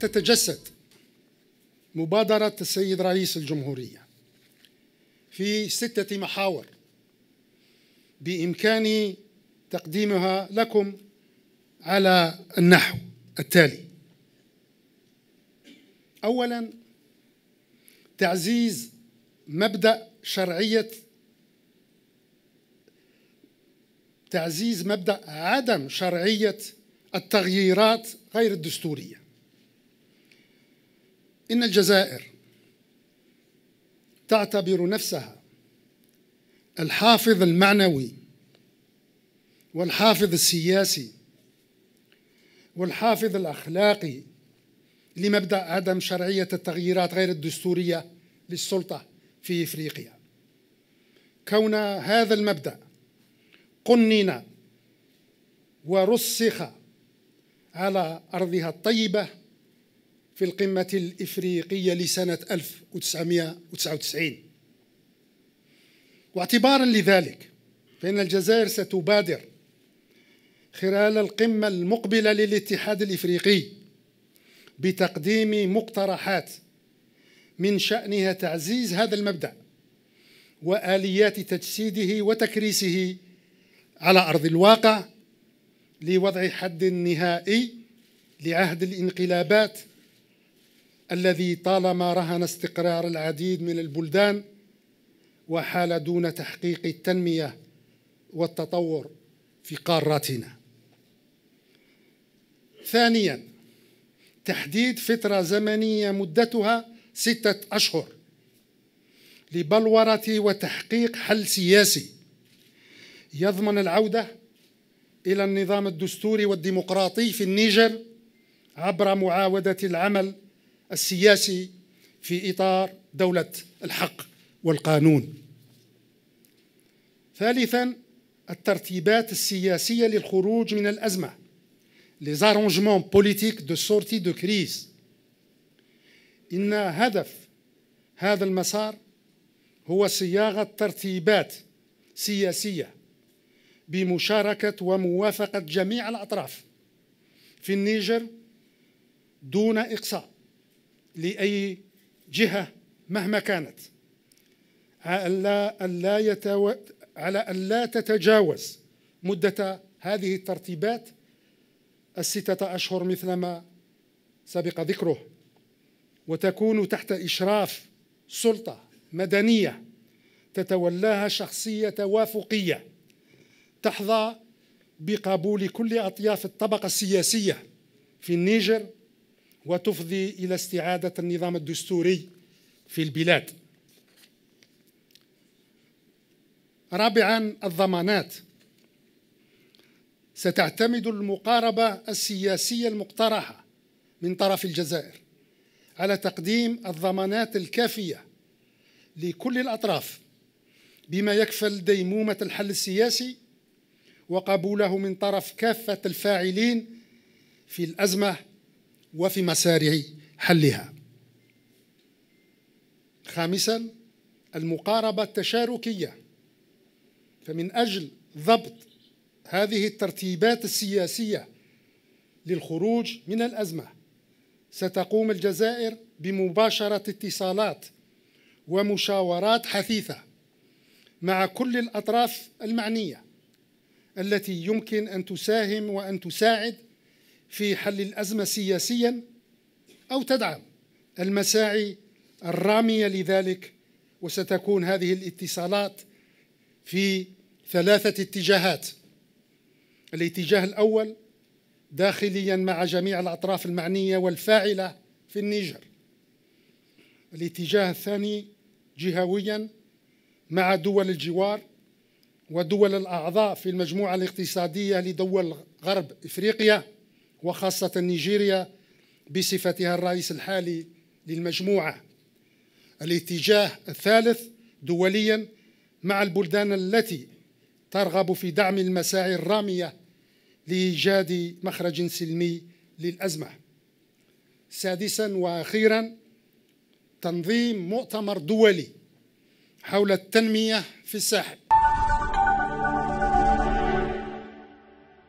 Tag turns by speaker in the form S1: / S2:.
S1: تتجسد مبادرة السيد رئيس الجمهورية في ستة محاور بإمكاني تقديمها لكم على النحو التالي أولا تعزيز مبدأ شرعية تعزيز مبدأ عدم شرعية التغييرات غير الدستورية إن الجزائر تعتبر نفسها الحافظ المعنوي والحافظ السياسي والحافظ الأخلاقي لمبدأ عدم شرعية التغييرات غير الدستورية للسلطة في إفريقيا كون هذا المبدأ قنن ورسخ على أرضها الطيبة في القمة الإفريقية لسنة 1999 واعتبارا لذلك فإن الجزائر ستبادر خلال القمة المقبلة للاتحاد الإفريقي بتقديم مقترحات من شأنها تعزيز هذا المبدأ وآليات تجسيده وتكريسه على أرض الواقع لوضع حد نهائي لعهد الانقلابات الذي طالما رهن استقرار العديد من البلدان وحال دون تحقيق التنميه والتطور في قاراتنا ثانيا تحديد فتره زمنيه مدتها سته اشهر لبلوره وتحقيق حل سياسي يضمن العوده الى النظام الدستوري والديمقراطي في النيجر عبر معاوده العمل السياسي في إطار دولة الحق والقانون ثالثا الترتيبات السياسية للخروج من الأزمة les arrangements politiques de sortie de crise إن هدف هذا المسار هو صياغة ترتيبات سياسية بمشاركة وموافقة جميع الأطراف في النيجر دون إقصاء لأي جهة مهما كانت على ألا يتو... على ألا تتجاوز مدة هذه الترتيبات الستة أشهر مثلما سبق ذكره وتكون تحت إشراف سلطة مدنية تتولاها شخصية توافقية تحظى بقبول كل أطياف الطبقة السياسية في النيجر وتفضي إلى استعادة النظام الدستوري في البلاد رابعا الضمانات ستعتمد المقاربة السياسية المقترحة من طرف الجزائر على تقديم الضمانات الكافية لكل الأطراف بما يكفل ديمومة الحل السياسي وقبوله من طرف كافة الفاعلين في الأزمة وفي مسار حلها خامسا المقاربة التشاركية فمن أجل ضبط هذه الترتيبات السياسية للخروج من الأزمة ستقوم الجزائر بمباشرة اتصالات ومشاورات حثيثة مع كل الأطراف المعنية التي يمكن أن تساهم وأن تساعد في حل الأزمة سياسيا أو تدعم المساعي الرامية لذلك وستكون هذه الاتصالات في ثلاثة اتجاهات الاتجاه الأول داخليا مع جميع الأطراف المعنية والفاعلة في النيجر الاتجاه الثاني جهويا مع دول الجوار ودول الأعضاء في المجموعة الاقتصادية لدول غرب إفريقيا وخاصة نيجيريا بصفتها الرئيس الحالي للمجموعة الاتجاه الثالث دوليا مع البلدان التي ترغب في دعم المساعي الرامية لإيجاد مخرج سلمي للأزمة سادسا وأخيرا تنظيم مؤتمر دولي حول التنمية في الساحل